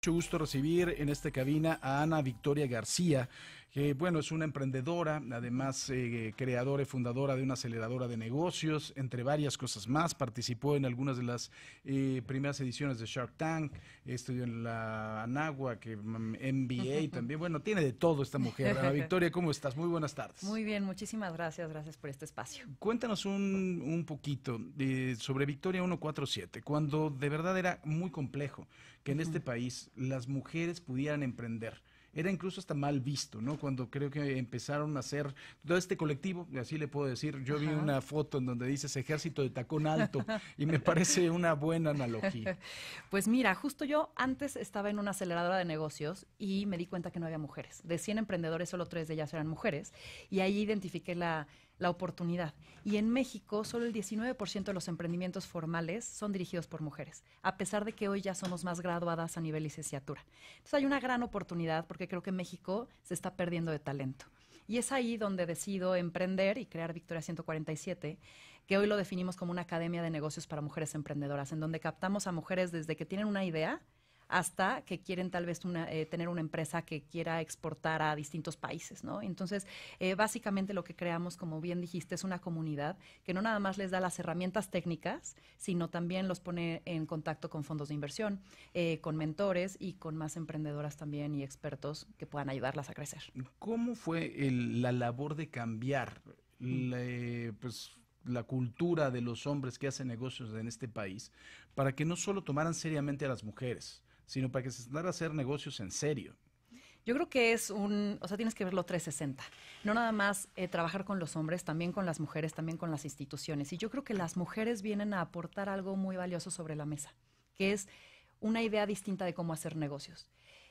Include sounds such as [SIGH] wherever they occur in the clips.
Mucho gusto recibir en esta cabina a Ana Victoria García, que bueno, es una emprendedora, además eh, creadora y fundadora de una aceleradora de negocios, entre varias cosas más. Participó en algunas de las eh, primeras ediciones de Shark Tank, estudió en la Anagua, que MBA mm, [LAUGHS] también. Bueno, tiene de todo esta mujer. Ana Victoria, ¿cómo estás? Muy buenas tardes. Muy bien, muchísimas gracias, gracias por este espacio. Cuéntanos un, poquito eh, sobre Victoria 147, cuando de verdad era muy complejo en este país las mujeres pudieran emprender era incluso hasta mal visto, ¿no? Cuando creo que empezaron a hacer todo este colectivo, así le puedo decir, yo vi una foto en donde dices ejército de tacón alto y me parece una buena analogía. [LAUGHS] Pues mira, justo yo antes estaba en una aceleradora de negocios y me di cuenta que no había mujeres. De 100 emprendedores, solo tres de ellas eran mujeres y ahí identifiqué la la oportunidad. Y en México, solo el 19% de los emprendimientos formales son dirigidos por mujeres, a pesar de que hoy ya somos más graduadas a nivel licenciatura. Entonces hay una gran oportunidad porque creo que México se está perdiendo de talento. Y es ahí donde decido emprender y crear Victoria 147, que hoy lo definimos como una academia de negocios para mujeres emprendedoras, en donde captamos a mujeres desde que tienen una idea, hasta que quieren tal vez eh, tener una empresa que quiera exportar a distintos países, ¿no? Entonces, eh, básicamente lo que creamos, como bien dijiste, es una comunidad que no nada más les da las herramientas técnicas, sino también los pone en contacto con fondos de inversión, eh, con mentores y con más emprendedoras también y expertos que puedan ayudarlas a crecer. ¿Cómo fue la labor de cambiar mm. pues, la cultura de los hombres que hacen negocios en este país para que no solo tomaran seriamente a las mujeres, sino para que se a hacer negocios en serio. Yo creo que es un, o sea, tienes que verlo 360. No nada más eh, trabajar con los hombres, también con las mujeres, también con las instituciones. Y yo creo que las mujeres vienen a aportar algo muy valioso sobre la mesa, que es una idea distinta de cómo hacer negocios.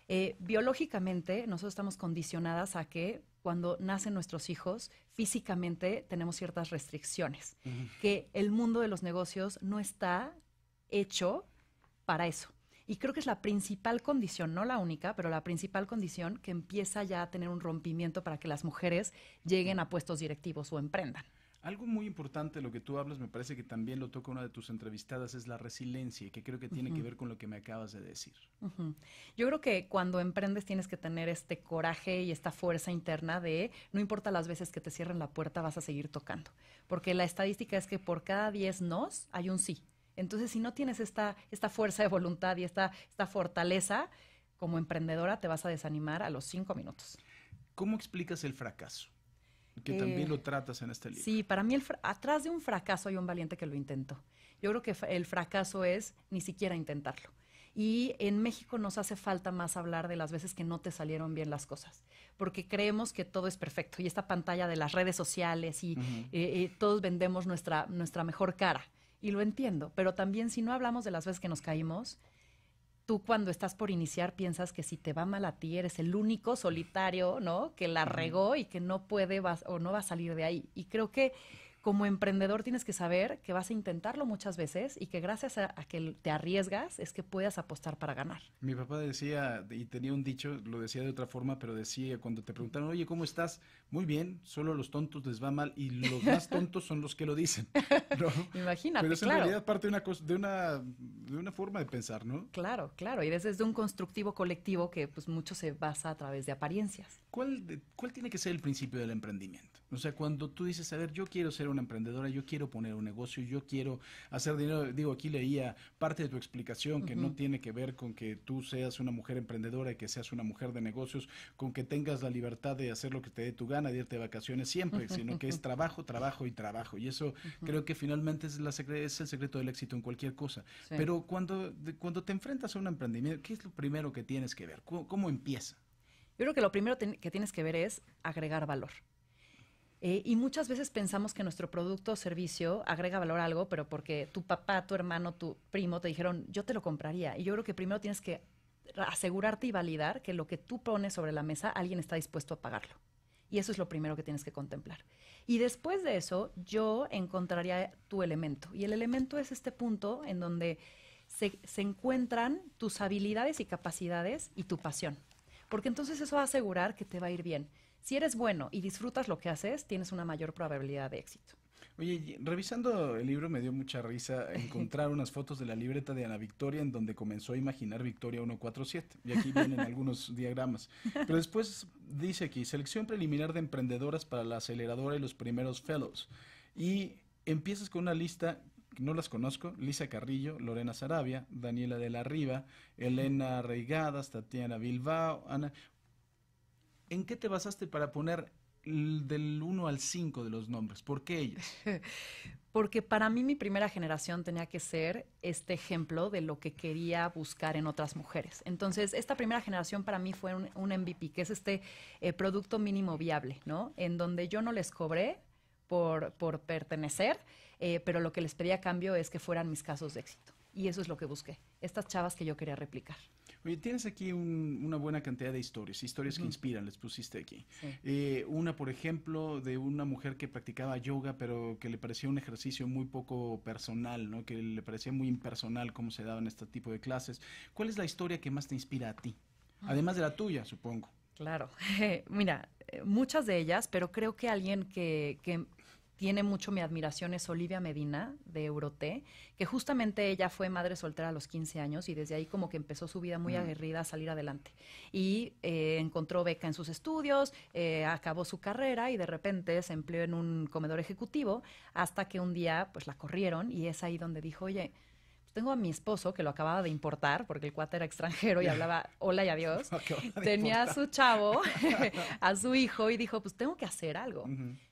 Eh, biológicamente, nosotros estamos condicionadas a que cuando nacen nuestros hijos, físicamente tenemos ciertas restricciones, que el mundo de los negocios no está hecho para eso. Y creo que es la principal condición, no la única, pero la principal condición que empieza ya a tener un rompimiento para que las mujeres lleguen a puestos directivos o emprendan. Algo muy importante de lo que tú hablas, me parece que también lo toca una de tus entrevistadas, es la resiliencia, que creo que tiene que ver con lo que me acabas de decir. Yo creo que cuando emprendes tienes que tener este coraje y esta fuerza interna de, no importa las veces que te cierren la puerta, vas a seguir tocando. Porque la estadística es que por cada 10 nos hay un sí. Entonces, si no tienes esta, esta fuerza de voluntad y esta, esta fortaleza, como emprendedora te vas a desanimar a los cinco minutos. ¿Cómo explicas el fracaso? Que eh, también lo tratas en este libro. Sí, para mí atrás de un fracaso hay un valiente que lo intentó. Yo creo que el fracaso es ni siquiera intentarlo. Y en México nos hace falta más hablar de las veces que no te salieron bien las cosas, porque creemos que todo es perfecto. Y esta pantalla de las redes sociales y eh, eh, todos vendemos nuestra, nuestra mejor cara y lo entiendo, pero también si no hablamos de las veces que nos caímos, tú cuando estás por iniciar piensas que si te va mal a ti eres el único solitario, ¿no? Que la regó y que no puede o no va a salir de ahí. Y creo que como emprendedor tienes que saber que vas a intentarlo muchas veces y que gracias a, que te arriesgas es que puedas apostar para ganar. Mi papá decía, y tenía un dicho, lo decía de otra forma, pero decía cuando te preguntaron, oye, ¿cómo estás? Muy bien, solo los tontos les va mal y los más [LAUGHS] tontos son los que lo dicen. [LAUGHS] Imagínate, Pero es en realidad parte de una, de una de una forma de pensar, ¿no? Claro, claro, y desde un constructivo colectivo que pues mucho se basa a través de apariencias. ¿Cuál, ¿Cuál tiene que ser el principio del emprendimiento? O sea, cuando tú dices, a ver, yo quiero ser una emprendedora, yo quiero poner un negocio, yo quiero hacer dinero, digo, aquí leía parte de tu explicación que no tiene que ver con que tú seas una mujer emprendedora y que seas una mujer de negocios, con que tengas la libertad de hacer lo que te dé tu gana, de irte de vacaciones siempre, [LAUGHS] sino que es trabajo, trabajo y trabajo. Y eso creo que finalmente es, la, es el secreto del éxito en cualquier cosa. Pero cuando, cuando, te enfrentas a un emprendimiento, ¿qué es lo primero que tienes que ver? ¿Cómo, empieza? Yo creo que lo primero que tienes que ver es agregar valor. Eh, y muchas veces pensamos que nuestro producto o servicio agrega valor a algo, pero porque tu papá, tu hermano, tu primo te dijeron, yo te lo compraría. Y yo creo que primero tienes que asegurarte y validar que lo que tú pones sobre la mesa, alguien está dispuesto a pagarlo. Y eso es lo primero que tienes que contemplar. Y después de eso, yo encontraría tu elemento. Y el elemento es este punto en donde se, encuentran tus habilidades y capacidades y tu pasión. Porque entonces eso va a asegurar que te va a ir bien. Si eres bueno y disfrutas lo que haces, tienes una mayor probabilidad de éxito. Oye, revisando el libro me dio mucha risa encontrar unas fotos de la libreta de Ana Victoria en donde comenzó a imaginar Victoria 147. Y aquí vienen algunos diagramas. Pero después dice aquí, selección preliminar de emprendedoras para la aceleradora y los primeros fellows. Y empiezas con una lista no las conozco, Lisa Carrillo, Lorena Sarabia, Daniela de la Riva, Elena [LAUGHS] Reigadas, Tatiana Bilbao, Ana. ¿En qué te basaste para poner del 1 al 5 de los nombres? ¿Por qué ellas? [LAUGHS] Porque para mí mi primera generación tenía que ser este ejemplo de lo que quería buscar en otras mujeres. Entonces, esta primera generación para mí fue un, MVP, que es este eh, producto mínimo viable, ¿no? En donde yo no les cobré por, por pertenecer eh, pero lo que les pedía a cambio es que fueran mis casos de éxito. Y eso es lo que busqué, estas chavas que yo quería replicar. Oye, tienes aquí una buena cantidad de historias, historias que inspiran, les pusiste aquí. Eh, una, por ejemplo, de una mujer que practicaba yoga, pero que le parecía un ejercicio muy poco personal, ¿no? que le parecía muy impersonal como se daban este tipo de clases. ¿Cuál es la historia que más te inspira a ti? Además de la tuya, supongo. Claro, [LAUGHS] mira, eh, muchas de ellas, pero creo que alguien que, tiene mucho mi admiración es Olivia Medina de Euroté, que justamente ella fue madre soltera a los 15 años y desde ahí como que empezó su vida muy mm. aguerrida a salir adelante. Y eh, encontró beca en sus estudios, eh, acabó su carrera y de repente se empleó en un comedor ejecutivo hasta que un día pues la corrieron y es ahí donde dijo, oye, pues, tengo a mi esposo que lo acababa de importar porque el cuate era extranjero y hablaba hola y adiós. [LAUGHS] Tenía a su chavo, [LAUGHS] [LAUGHS] a su hijo y dijo, pues tengo que hacer algo.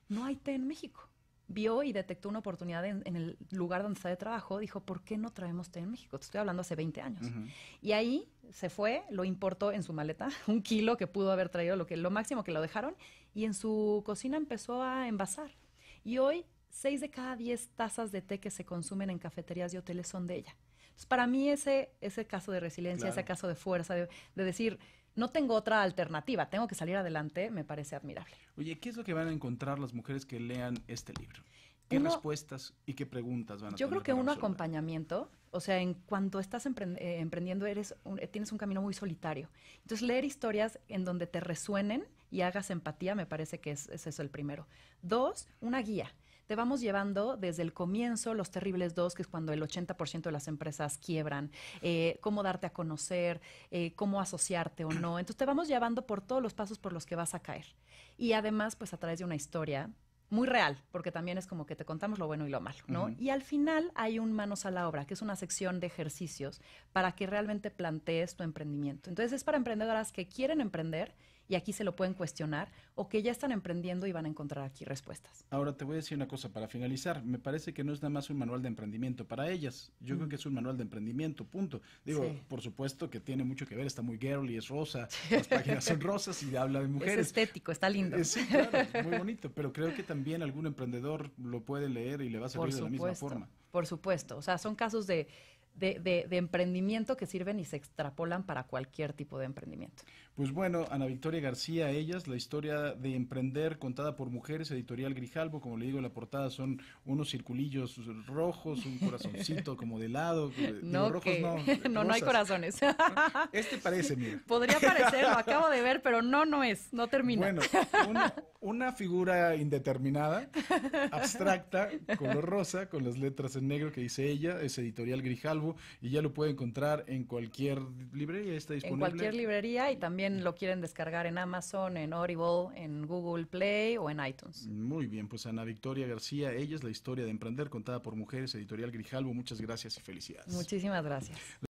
No hay té en México vio y detectó una oportunidad en, el lugar donde estaba de trabajo, dijo, ¿por qué no traemos té en México? Te estoy hablando hace 20 años. Y ahí se fue, lo importó en su maleta, [LAUGHS] un kilo que pudo haber traído, lo, que, lo máximo que lo dejaron, y en su cocina empezó a envasar. Y hoy, 6 de cada 10 tazas de té que se consumen en cafeterías y hoteles son de ella. para mí ese, ese caso de resiliencia, ese caso de fuerza, de decir no tengo otra alternativa, tengo que salir adelante, me parece admirable. Oye, ¿qué es lo que van a encontrar las mujeres que lean este libro? ¿Qué respuestas y qué preguntas van a Yo creo que un acompañamiento, o sea, en cuanto estás eh, emprendiendo eres eh, tienes un camino muy solitario. Entonces, leer historias en donde te resuenen y hagas empatía me parece que es eso el primero. Dos, una guía te vamos llevando desde el comienzo, Los Terribles dos, que es cuando el 80% de las empresas quiebran, eh, cómo darte a conocer, eh, cómo asociarte o no. Entonces te vamos llevando por todos los pasos por los que vas a caer. Y además, pues a través de una historia muy real, porque también es como que te contamos lo bueno y lo malo, ¿no? Y al final hay un manos a la obra, que es una sección de ejercicios para que realmente plantees tu emprendimiento. Entonces es para emprendedoras que quieren emprender y aquí se lo pueden cuestionar o que ya están emprendiendo y van a encontrar aquí respuestas. Ahora te voy a decir una cosa para finalizar. Me parece que no es nada más un manual de emprendimiento para ellas. Yo creo que es un manual de emprendimiento, punto. Digo, por supuesto que tiene mucho que ver, está muy y es rosa, las páginas son rosas y habla de mujeres. Es estético, está lindo. Eh, sí, claro, es muy [LAUGHS] bonito, pero creo que también algún emprendedor lo puede leer y le va a servir de la misma forma. Por supuesto, o sea, son casos de de, emprendimiento que sirven y se extrapolan para cualquier tipo de emprendimiento. Pues bueno, Ana Victoria García, ellas, la historia de emprender contada por mujeres, editorial Grijalbo, como le digo, la portada son unos circulillos rojos, un corazoncito [LAUGHS] como de lado. No, rojos, [LAUGHS] no, no, hay corazones. [LAUGHS] Este parece, mira. Podría parecer, lo acabo de ver, pero no, no es, no termina. Bueno, una, figura indeterminada, abstracta, color rosa, con las letras en negro que dice ella, es editorial Grijalbo y ya lo puede encontrar en cualquier librería. Está disponible. En cualquier librería y también lo quieren descargar en Amazon, en Audible, en Google Play o en iTunes. Muy bien, pues Ana Victoria García, ella es la historia de emprender contada por mujeres, editorial Grijalvo. Muchas gracias y felicidades. Muchísimas gracias.